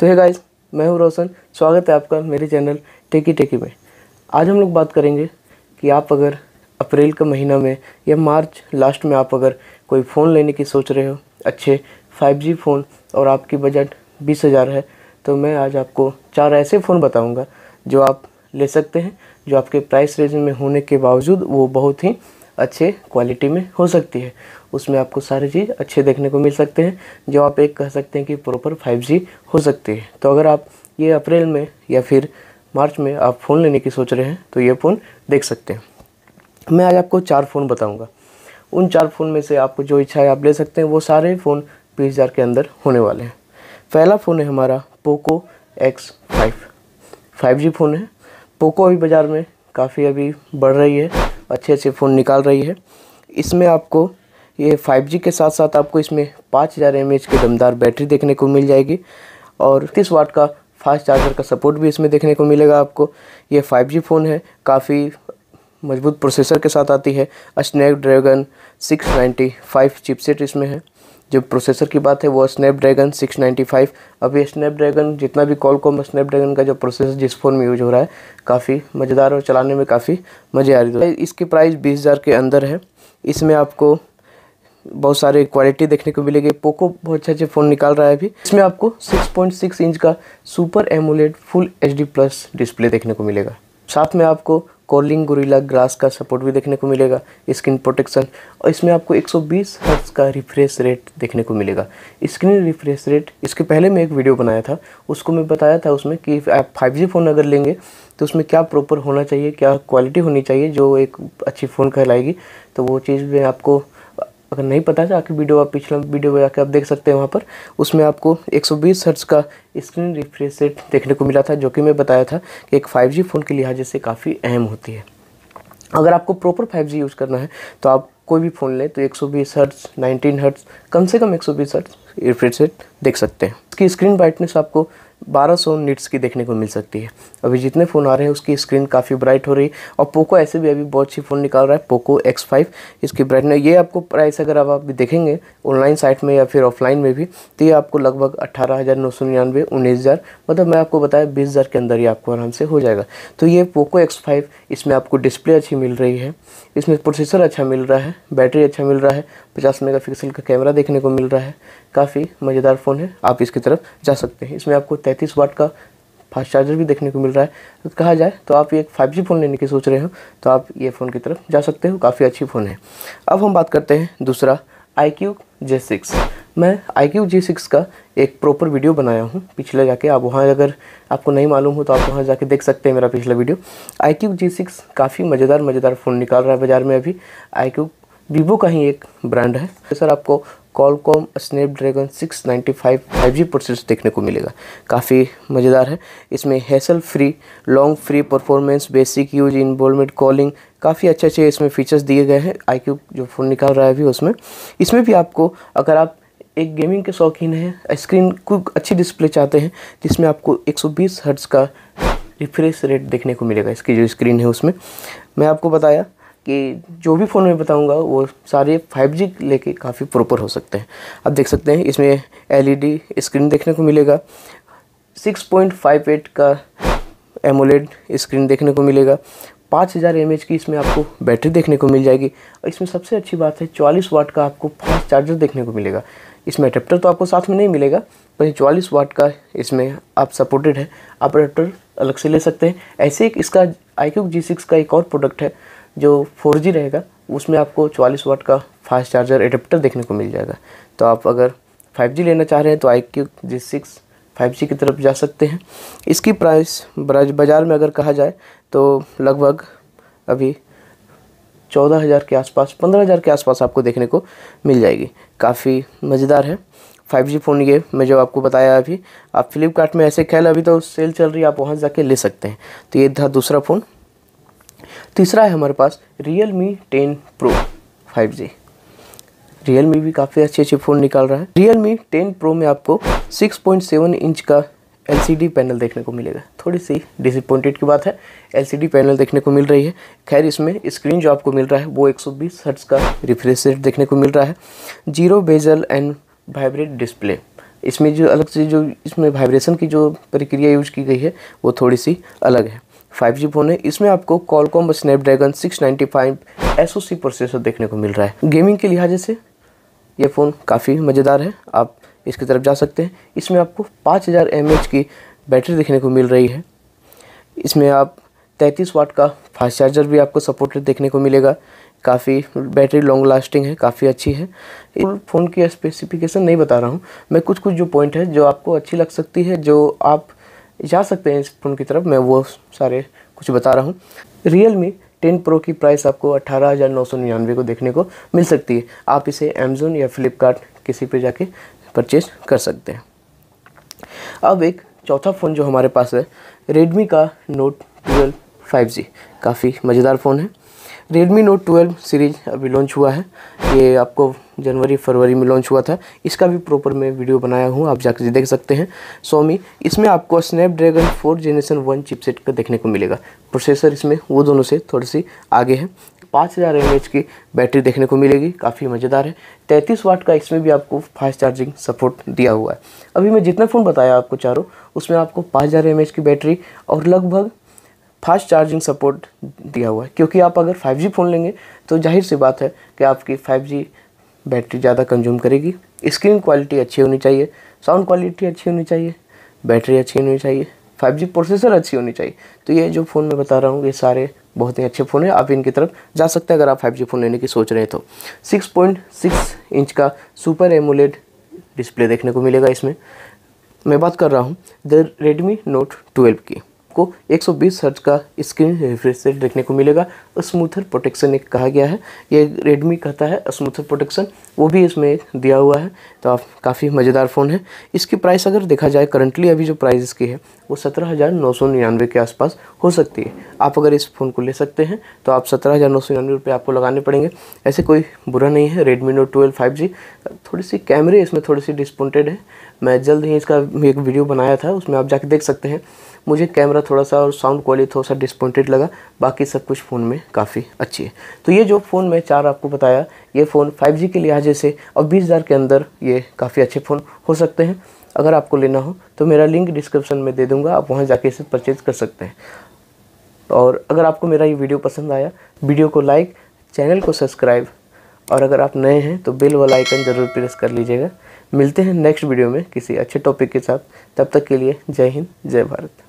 तो है गाइस मैं हूं रोशन स्वागत है आपका मेरे चैनल टेकी टेकी में आज हम लोग बात करेंगे कि आप अगर अप्रैल का महीना में या मार्च लास्ट में आप अगर कोई फ़ोन लेने की सोच रहे हो अच्छे 5G फ़ोन और आपकी बजट बीस हज़ार है तो मैं आज आपको चार ऐसे फ़ोन बताऊँगा जो आप ले सकते हैं जो आपके प्राइस रेंज में होने के बावजूद वो बहुत ही अच्छे क्वालिटी में हो सकती है उसमें आपको सारी चीज़ अच्छे देखने को मिल सकते हैं जो आप एक कह सकते हैं कि प्रॉपर 5G हो सकती है तो अगर आप ये अप्रैल में या फिर मार्च में आप फ़ोन लेने की सोच रहे हैं तो ये फ़ोन देख सकते हैं मैं आज आपको चार फ़ोन बताऊँगा उन चार फ़ोन में से आपको जो इच्छा है आप ले सकते हैं वो सारे फ़ोन बीस हज़ार के अंदर होने वाले हैं पहला फ़ोन है हमारा Poco X five five G phone है पोको अभी बाज़ार में काफ़ी अभी बढ़ रही है अच्छे से फ़ोन निकाल रही है इसमें आपको ये 5G के साथ साथ आपको इसमें पाँच हज़ार एम की दमदार बैटरी देखने को मिल जाएगी और तीस वाट का फास्ट चार्जर का सपोर्ट भी इसमें देखने को मिलेगा आपको ये 5G फ़ोन है काफ़ी मजबूत प्रोसेसर के साथ आती है स्नैपड्रैगन 695 चिपसेट इसमें है जो प्रोसेसर की बात है वो स्नैपड्रैगन 695 अभी स्नैपड्रैगन जितना भी कॉल कॉम स्नैपड्रैगन का जो प्रोसेसर जिस फ़ोन में यूज हो रहा है काफ़ी मज़ेदार और चलाने में काफ़ी मज़े आ रही है तो इसकी प्राइस बीस हज़ार के अंदर है इसमें आपको बहुत सारे क्वालिटी देखने को मिलेगी पोको बहुत अच्छे अच्छे फ़ोन निकाल रहा है अभी इसमें आपको 6.6 इंच का super AMOLED full H plus display देखने को मिलेगा साथ में आपको कॉलिंग गुरीला ग्रास का सपोर्ट भी देखने को मिलेगा स्क्रीन प्रोटेक्शन और इसमें आपको 120 सौ का रिफ्रेश रेट देखने को मिलेगा स्क्रीन रिफ्रेश रेट इसके पहले मैं एक वीडियो बनाया था उसको मैं बताया था उसमें कि आप फाइव फ़ोन अगर लेंगे तो उसमें क्या प्रॉपर होना चाहिए क्या क्वालिटी होनी चाहिए जो एक अच्छी फ़ोन कहलाएगी तो वो चीज़ मैं आपको अगर नहीं पता है तो आखिर वीडियो आप पिछला वीडियो जाकर आप देख सकते हैं वहाँ पर उसमें आपको 120 सौ का स्क्रीन रिफ्रेश रेट देखने को मिला था जो कि मैं बताया था कि एक 5G फ़ोन के लिहाजे से काफ़ी अहम होती है अगर आपको प्रॉपर 5G यूज़ करना है तो आप कोई भी फ़ोन लें तो बीस हर्ट्स नाइनटीन हर्ट्स कम से कम एक सौ रिफ्रेश रेट देख सकते हैं इसकी स्क्रीन ब्राइटनेस आपको बारह सौ निट्स की देखने को मिल सकती है अभी जितने फ़ोन आ रहे हैं उसकी स्क्रीन काफ़ी ब्राइट हो रही है और पोको ऐसे भी अभी बहुत सी फ़ोन निकाल रहा है पोको एक्स फाइव इसकी ब्राइटनेस ये आपको प्राइस अगर आप, भी देखेंगे ऑनलाइन साइट में या फिर ऑफलाइन में भी तो ये आपको लगभग अट्ठारह हज़ार नौ सौ निन्यानवे उन्नीस हज़ार मतलब मैं आपको बताया बीस हज़ार के अंदर ही आपको आराम से हो जाएगा तो ये पोको एक्स फाइव इसमें आपको डिस्प्ले अच्छी मिल रही है इसमें प्रोसेसर अच्छा मिल रहा है बैटरी अच्छा मिल रहा है पचास मेगा का कैमरा देखने को मिल रहा है काफ़ी मज़ेदार फ़ोन है आप इसकी तरफ जा सकते हैं इसमें आपको तैंतीस वाट का फास्ट चार्जर भी देखने को मिल रहा है तो कहा जाए तो आप ये फाइव जी फ़ोन लेने की सोच रहे हो तो आप ये फ़ोन की तरफ जा सकते हो काफ़ी अच्छी फ़ोन है अब हम बात करते हैं दूसरा आई क्यू जे सिक्स मैं आई क्यू सिक्स का एक प्रॉपर वीडियो बनाया हूँ पिछले जाके आप वहाँ अगर आपको नहीं मालूम हो तो आप वहाँ जाके देख सकते हैं मेरा पिछला वीडियो आई क्यू सिक्स काफ़ी मज़ेदार मज़ेदार फ़ोन निकाल रहा है बाज़ार में अभी आई क्यू वीवो का ही एक ब्रांड है तो सर आपको कॉलकॉम स्नैपड्रैगन 695 5G प्रोसेस देखने को मिलेगा काफ़ी मज़ेदार है इसमें hassle free long free performance basic use involvement calling काफ़ी अच्छे अच्छे इसमें फीचर्स दिए गए हैं आई जो फ़ोन निकाल रहा है अभी उसमें इसमें भी आपको अगर आप एक गेमिंग के शौकीन हैं स्क्रीन को अच्छी डिस्प्ले चाहते हैं जिसमें आपको एक सौ का रिफ्रेश रेट देखने को मिलेगा इसकी जो स्क्रीन है उसमें मैं आपको बताया कि जो भी फ़ोन मैं बताऊंगा वो सारे 5G लेके काफ़ी प्रॉपर हो सकते हैं आप देख सकते हैं इसमें एल स्क्रीन e देखने को मिलेगा 6.58 का एमोलेड स्क्रीन देखने को मिलेगा पाँच हज़ार एम की इसमें आपको बैटरी देखने को मिल जाएगी और इसमें सबसे अच्छी बात है चौलीस वाट का आपको फास्ट चार्जर देखने को मिलेगा इसमें अडेप्टर तो आपको साथ में नहीं मिलेगा पर चौलीस वाट का इसमें आप सपोर्टेड है आप अडेप्टर अलग से ले सकते हैं ऐसे एक इसका आई क्यूक जी सिक्स का एक और प्रोडक्ट है जो फोर जी रहेगा उसमें आपको चवालीस वाट का फास्ट चार्जर एडेप्टर देखने को मिल जाएगा तो आप अगर फाइव जी लेना चाह रहे हैं तो iQOO Z six five G की तरफ जा सकते हैं इसकी प्राइस बाज़ार में अगर कहा जाए तो लगभग अभी चौदह हज़ार के आसपास पंद्रह हज़ार के आसपास आपको देखने को मिल जाएगी काफ़ी मज़ेदार है फाइव जी फ़ोन ये मैं जो आपको बताया अभी आप फ्लिपकार्ट में ऐसे ख्याल अभी तो सेल चल रही है आप वहाँ जाके ले सकते हैं तो ये था दूसरा फ़ोन तीसरा है हमारे पास Realme ten pro five G Realme भी काफ़ी अच्छे अच्छे फ़ोन निकाल रहा है रियल मी टेन प्रो में आपको 6.7 इंच का एल पैनल देखने को मिलेगा थोड़ी सी डिसअपॉइंटेड की बात है एल पैनल देखने को मिल रही है खैर इसमें स्क्रीन जो आपको मिल रहा है वो बीस हर्ट्ज का रिफ्रेश रेट देखने को मिल रहा है zero bezel and vibrate display इसमें जो अलग से जो इसमें वाइब्रेशन की जो प्रक्रिया यूज की गई है वो थोड़ी सी अलग है फाइव जी फोन है इसमें आपको Qualcomm Snapdragon six ninety S O C processor देखने को मिल रहा है गेमिंग के लिहाज से यह फ़ोन काफ़ी मज़ेदार है आप इसकी तरफ जा सकते हैं इसमें आपको पाँच हज़ार एम एच की बैटरी देखने को मिल रही है इसमें आप तैंतीस वाट का फास्ट चार्जर भी आपको सपोर्टेड देखने को मिलेगा काफ़ी बैटरी लॉन्ग लास्टिंग है काफ़ी अच्छी है फ़ोन की स्पेसिफिकेशन नहीं बता रहा हूँ मैं कुछ कुछ जो पॉइंट है जो आपको अच्छी लग सकती है जो आप जा सकते हैं इस फ़ोन की तरफ मैं वो सारे कुछ बता रहा हूँ रियल मी टेन प्रो की प्राइस आपको अट्ठारह हज़ार नौ सौ निन्यानवे को देखने को मिल सकती है आप इसे अमेजोन या फ्लिपकार्ट किसी पे जाके परचेज कर सकते हैं अब एक चौथा फ़ोन जो हमारे पास है रेडमी का नोट ट्वेल्व फाइव जी काफ़ी मज़ेदार फ़ोन है रेडमी नोट ट्वेल्व सीरीज अभी लॉन्च हुआ है ये आपको जनवरी फरवरी में लॉन्च हुआ था इसका भी प्रॉपर मैं वीडियो बनाया हूँ आप जाकर देख सकते हैं सोमी इसमें आपको Snapdragon four generation one chipset का देखने को मिलेगा प्रोसेसर इसमें वो दोनों से थोड़ी सी आगे है पाँच हज़ार एम की बैटरी देखने को मिलेगी काफ़ी मज़ेदार है तैंतीस वाट का इसमें भी आपको फास्ट चार्जिंग सपोर्ट दिया हुआ है अभी मैं जितना फ़ोन बताया आपको चारों उसमें आपको पाँच हज़ार एम की बैटरी और लगभग फास्ट चार्जिंग सपोर्ट दिया हुआ है क्योंकि आप अगर 5G फ़ोन लेंगे तो जाहिर सी बात है कि आपकी 5G बैटरी ज़्यादा कंज्यूम करेगी स्क्रीन क्वालिटी अच्छी होनी चाहिए साउंड क्वालिटी अच्छी होनी चाहिए बैटरी अच्छी होनी चाहिए 5G प्रोसेसर अच्छी होनी चाहिए तो ये जो फ़ोन मैं बता रहा हूँ ये सारे बहुत ही अच्छे फ़ोन हैं आप इनकी तरफ जा सकते हैं अगर आप 5G फ़ोन लेने की सोच रहे हैं तो 6.6 इंच का सुपर एमुलेट डिस्प्ले देखने को मिलेगा इसमें मैं बात कर रहा हूँ द रेडमी नोट ट्वेल्व की आपको 120 सौ का स्क्रीन रिफ्रेश रेट देखने को मिलेगा स्मूथर प्रोटेक्शन एक कहा गया है ये रेडमी कहता है स्मूथर प्रोटेक्शन वो भी इसमें दिया हुआ है तो आप काफ़ी मज़ेदार फ़ोन है इसकी प्राइस अगर देखा जाए करंटली अभी जो प्राइस इसकी है वो सत्रह हज़ार नौ सौ निन्यानवे के आसपास हो सकती है आप अगर इस फ़ोन को ले सकते हैं तो आप सत्रह हज़ार नौ सौ निन्यानवे रुपये आपको लगाने पड़ेंगे ऐसे कोई बुरा नहीं है Redmi note twelve five G थोड़ी सी कैमरे इसमें थोड़ी सी डिस्पॉन्टेड है मैं जल्द ही इसका एक वीडियो बनाया था उसमें आप जाके देख सकते हैं मुझे कैमरा थोड़ा सा और साउंड क्वालिटी थोड़ा सा डिसपॉइंटेड लगा बाकी सब कुछ फ़ोन में काफ़ी अच्छी है तो ये जो फ़ोन मैं चार आपको बताया ये फ़ोन 5G के लिहाजे से और बीस हज़ार के अंदर ये काफ़ी अच्छे फ़ोन हो सकते हैं अगर आपको लेना हो तो मेरा लिंक डिस्क्रिप्शन में दे दूँगा आप वहाँ जाके इसे परचेज़ कर सकते हैं और अगर आपको मेरा ये वीडियो पसंद आया वीडियो को लाइक चैनल को सब्सक्राइब और अगर आप नए हैं तो बिल वाला आइकन ज़रूर प्रेस कर लीजिएगा मिलते हैं नेक्स्ट वीडियो में किसी अच्छे टॉपिक के साथ तब तक के लिए जय हिंद जय भारत